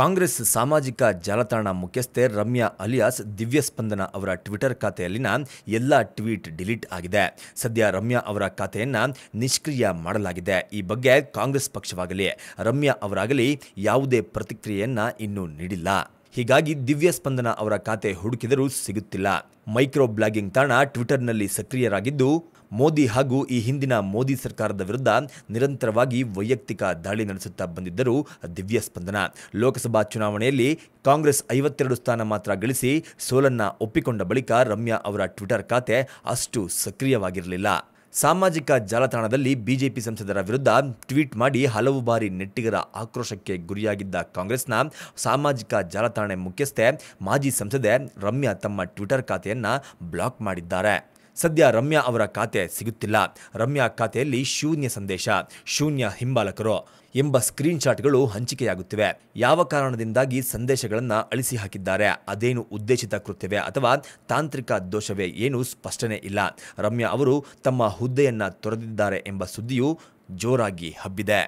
ಕಾಂಗ್ರೆಸ್ ಸಾಮಾಜಿಕ ಜಾಲತಾಣ ಮುಖ್ಯಸ್ಥೆ ರಮ್ಯಾ ಅಲಿಯಾಸ್ ದಿವ್ಯ ಸ್ಪಂದನ ಅವರ ಟ್ವಿಟರ್ ಖಾತೆಯಲ್ಲಿನ ಎಲ್ಲ ಟ್ವೀಟ್ ಡಿಲೀಟ್ ಆಗಿದೆ ಸದ್ಯ ರಮ್ಯಾ ಅವರ ಖಾತೆಯನ್ನು ನಿಷ್ಕ್ರಿಯ ಮಾಡಲಾಗಿದೆ ಈ ಬಗ್ಗೆ ಕಾಂಗ್ರೆಸ್ ಪಕ್ಷವಾಗಲಿ ರಮ್ಯಾ ಅವರಾಗಲಿ ಯಾವುದೇ ಪ್ರತಿಕ್ರಿಯೆಯನ್ನು ಇನ್ನೂ ನೀಡಿಲ್ಲ ಹೀಗಾಗಿ ದಿವ್ಯ ಸ್ಪಂದನ ಅವರ ಖಾತೆ ಹುಡುಕಿದರೂ ಸಿಗುತ್ತಿಲ್ಲ ಮೈಕ್ರೋ ಬ್ಲಾಗಿಂಗ್ ತಾಣ ಟ್ವಿಟರ್ನಲ್ಲಿ ಸಕ್ರಿಯರಾಗಿದ್ದು ಮೋದಿ ಹಾಗೂ ಈ ಹಿಂದಿನ ಮೋದಿ ಸರ್ಕಾರದ ವಿರುದ್ಧ ನಿರಂತರವಾಗಿ ವೈಯಕ್ತಿಕ ದಾಳಿ ನಡೆಸುತ್ತಾ ಬಂದಿದ್ದರು ದಿವ್ಯ ಸ್ಪಂದನ ಲೋಕಸಭಾ ಚುನಾವಣೆಯಲ್ಲಿ ಕಾಂಗ್ರೆಸ್ ಐವತ್ತೆರಡು ಸ್ಥಾನ ಮಾತ್ರ ಗಳಿಸಿ ಸೋಲನ್ನ ಒಪ್ಪಿಕೊಂಡ ಬಳಿಕ ರಮ್ಯಾ ಅವರ ಟ್ವಿಟರ್ ಖಾತೆ ಅಷ್ಟು ಸಕ್ರಿಯವಾಗಿರಲಿಲ್ಲ ಸಾಮಾಜಿಕ ಜಾಲತಾಣದಲ್ಲಿ ಬಿಜೆಪಿ ಸಂಸದರ ವಿರುದ್ಧ ಟ್ವೀಟ್ ಮಾಡಿ ಹಲವು ಬಾರಿ ನೆಟ್ಟಿಗರ ಆಕ್ರೋಶಕ್ಕೆ ಗುರಿಯಾಗಿದ್ದ ಕಾಂಗ್ರೆಸ್ನ ಸಾಮಾಜಿಕ ಜಾಲತಾಣ ಮುಖ್ಯಸ್ಥೆ ಮಾಜಿ ಸಂಸದೆ ರಮ್ಯಾ ತಮ್ಮ ಟ್ವಿಟರ್ ಖಾತೆಯನ್ನು ಬ್ಲಾಕ್ ಮಾಡಿದ್ದಾರೆ ಸದ್ಯ ರಮ್ಯಾ ಅವರ ಖಾತೆ ಸಿಗುತ್ತಿಲ್ಲ ರಮ್ಯಾ ಖಾತೆಯಲ್ಲಿ ಶೂನ್ಯ ಸಂದೇಶ ಶೂನ್ಯ ಹಿಂಬಾಲಕರು ಎಂಬ ಸ್ಕ್ರೀನ್ಶಾಟ್ಗಳು ಹಂಚಿಕೆಯಾಗುತ್ತಿವೆ ಯಾವ ಕಾರಣದಿಂದಾಗಿ ಸಂದೇಶಗಳನ್ನು ಅಳಿಸಿ ಹಾಕಿದ್ದಾರೆ ಅದೇನು ಉದ್ದೇಶಿತ ಕೃತ್ಯವೇ ಅಥವಾ ತಾಂತ್ರಿಕ ದೋಷವೇ ಏನು ಸ್ಪಷ್ಟನೆ ಇಲ್ಲ ರಮ್ಯಾ ಅವರು ತಮ್ಮ ಹುದ್ದೆಯನ್ನು ತೊರೆದಿದ್ದಾರೆ ಎಂಬ ಸುದ್ದಿಯು ಜೋರಾಗಿ ಹಬ್ಬಿದೆ